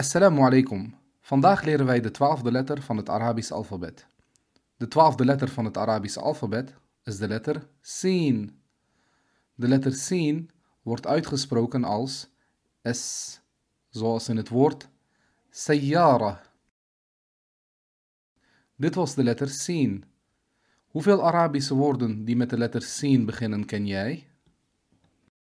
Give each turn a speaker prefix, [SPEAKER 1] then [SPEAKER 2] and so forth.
[SPEAKER 1] Assalamu alaikum. Vandaag leren wij de twaalfde letter van het Arabisch alfabet. De twaalfde letter van het Arabische alfabet is de letter Sin. De letter Sin wordt uitgesproken als S, zoals in het woord Sayyara. Dit was de letter Sin. Hoeveel Arabische woorden die met de letter Sin beginnen ken jij?